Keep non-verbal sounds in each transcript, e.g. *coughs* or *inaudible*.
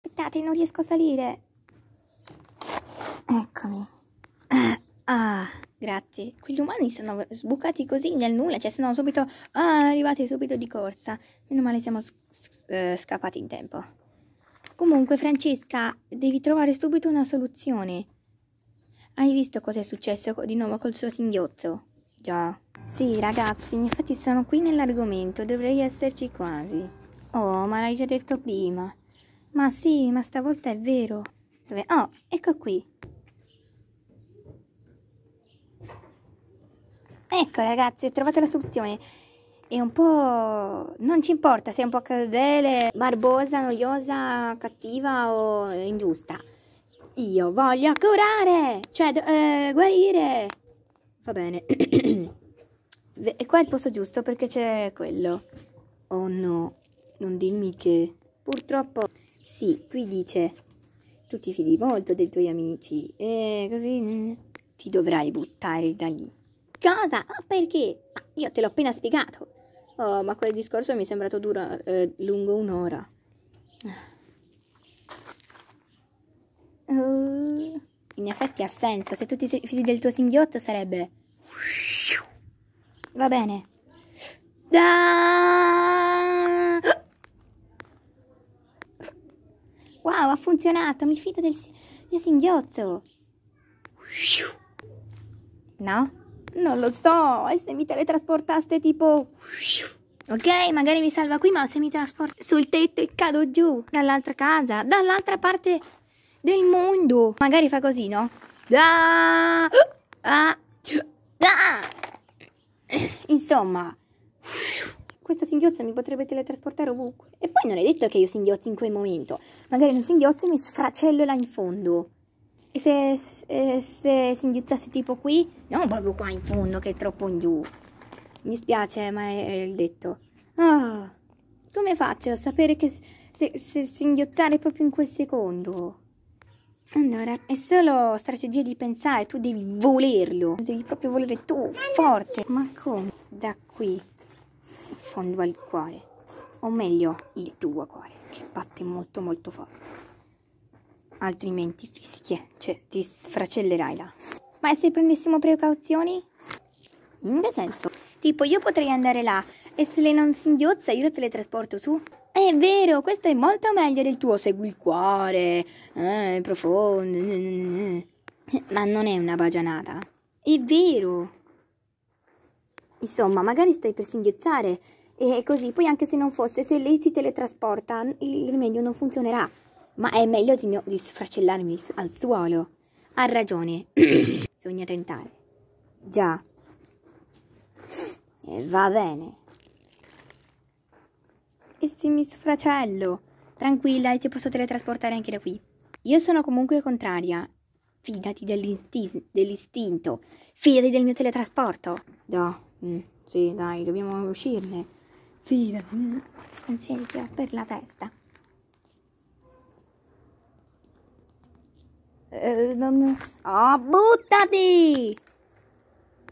Aspettate, non riesco a salire. Eccomi. *coughs* Ah, grazie. Quegli umani sono sbucati così nel nulla, cioè sono subito... Ah, arrivati subito di corsa. Meno male siamo eh, scappati in tempo. Comunque, Francesca, devi trovare subito una soluzione. Hai visto cosa è successo di nuovo col suo singhiozzo? Già. Sì, ragazzi, infatti sono qui nell'argomento, dovrei esserci quasi. Oh, ma l'hai già detto prima. Ma sì, ma stavolta è vero. Dove? Oh, ecco qui. Ecco ragazzi, ho trovato la soluzione. È un po'... non ci importa se è un po' crudele, barbosa, noiosa, cattiva o ingiusta. Io voglio curare, cioè eh, guarire. Va bene. *coughs* e qua è il posto giusto perché c'è quello. Oh no, non dimmi che... Purtroppo... Sì, qui dice tu ti fidi molto dei tuoi amici e così ti dovrai buttare da lì. Cosa? Ma ah, perché? Ma ah, io te l'ho appena spiegato. Oh, ma quel discorso mi è sembrato dura, eh, lungo un'ora. Ah. Uh, in effetti ha senso, se tu ti fidi del tuo singhiozzo sarebbe... Va bene. Dai! Wow, ha funzionato, mi fido del mio singhiozzo. No? Non lo so, e se mi teletrasportaste tipo... Ok, magari mi salva qui, ma se mi trasporto sul tetto e cado giù dall'altra casa, dall'altra parte del mondo. Magari fa così, no? Ah! Ah! Ah! Insomma, questo singhiozzo mi potrebbe teletrasportare ovunque. E poi non è detto che io singhiozzi in quel momento. Magari non singhiozzo e mi sfracello là in fondo. E se, se, se singhiozzasse tipo qui? No, proprio qua in fondo che è troppo in giù. Mi spiace, ma è, è il detto. Ah, come faccio a sapere che se, se singhiozzare proprio in quel secondo? Allora, è solo strategia di pensare, tu devi volerlo, devi proprio volere tu, forte. Ma come? Da qui fondo al cuore, o meglio il tuo cuore, che batte molto molto forte. Altrimenti rischi, cioè ti sfracellerai là. Ma se prendessimo precauzioni? In che senso? Tipo io potrei andare là e se lei non si inghiozza io la teletrasporto su. È vero, questo è molto meglio del tuo segui il cuore, eh, profondo. Eh, eh, eh. Ma non è una bagianata. È vero. Insomma, magari stai per singhiozzare e così poi anche se non fosse se lei si teletrasporta il rimedio non funzionerà ma è meglio di, no, di sfracellarmi al suolo ha ragione *coughs* bisogna tentare già e va bene e se mi sfracello tranquilla ti posso teletrasportare anche da qui io sono comunque contraria fidati dell'istinto fidati del mio teletrasporto no mm, sì dai dobbiamo uscirne sì, anzi che ho per la testa. Eh, non... Oh, buttati!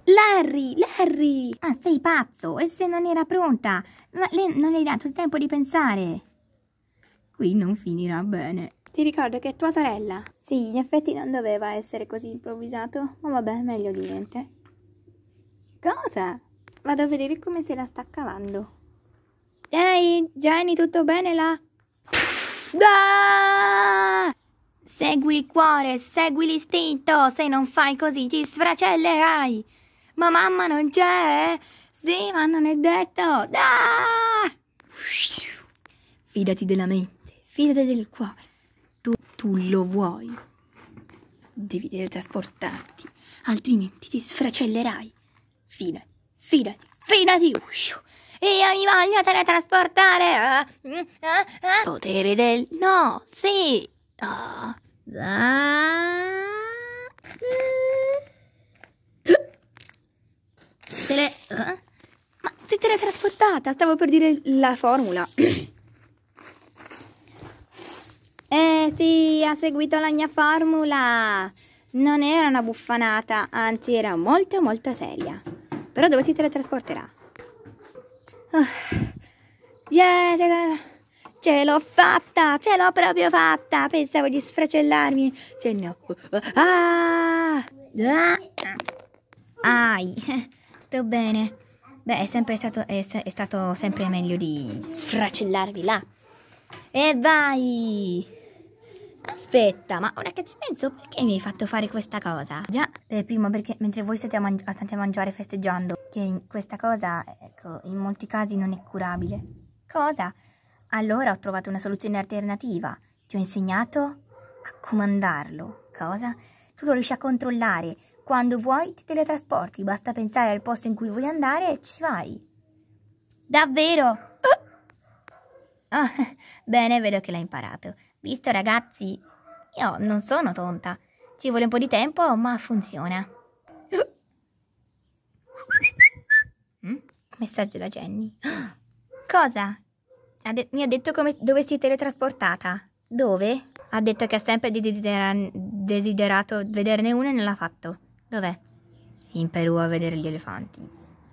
Larry, Larry! Ah, sei pazzo! E se non era pronta? Ma le, non le hai dato il tempo di pensare? Qui non finirà bene. Ti ricordo che è tua sorella. Sì, in effetti non doveva essere così improvvisato, ma vabbè, meglio di niente. Cosa? Vado a vedere come se la sta cavando. Ehi, Jenny, tutto bene là? Ah! Segui il cuore, segui l'istinto, se non fai così ti sfracellerai. Ma mamma non c'è? Eh? Sì, ma non è detto. Ah! Fidati della mente, fidati del cuore. Tu, tu lo vuoi. Devi teletrasportarti, altrimenti ti sfracellerai. Fidati, fidati, fidati. Io mi voglio teletrasportare! Uh, uh, uh. Potere del... No, sì! Oh. Ah. Da... Tele... Uh? Ma sei teletrasportata! Stavo per dire la formula. *clears throat* eh sì, ha seguito la mia formula! Non era una buffanata, anzi era molto molto seria. Però dove si teletrasporterà? Ah. Yeah, ce l'ho fatta, ce l'ho proprio fatta. Pensavo di sfracellarmi. Ce no. Ah! ah. Ai, *laughs* sto bene. Beh, è sempre stato, è, è stato sempre meglio di sfracellarvi là. E vai! Aspetta, ma ora che ci penso, perché mi hai fatto fare questa cosa? Già, per primo, perché mentre voi siete a, man state a mangiare festeggiando, che questa cosa, ecco, in molti casi non è curabile. Cosa? Allora ho trovato una soluzione alternativa. Ti ho insegnato a comandarlo. Cosa? Tu lo riesci a controllare. Quando vuoi ti teletrasporti, basta pensare al posto in cui vuoi andare e ci vai. Davvero? Oh. Ah, ah *laughs* bene, vedo che l'hai imparato. Visto ragazzi, io non sono tonta. Ci vuole un po' di tempo, ma funziona. *laughs* Mm? Messaggio da Jenny. *gasps* Cosa? mi ha detto come, dove si è teletrasportata. Dove? Ha detto che ha sempre desidera- desiderato vederne uno e non l'ha fatto. Dov'è? In Perù a vedere gli elefanti.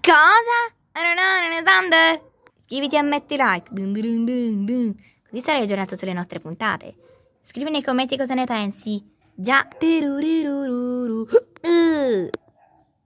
Cosa? I don't know, Alexander! Iscriviti e metti like. Dun dun dun Così sarai aggiornato sulle nostre puntate. Scrivi nei commenti cosa ne pensi. Già.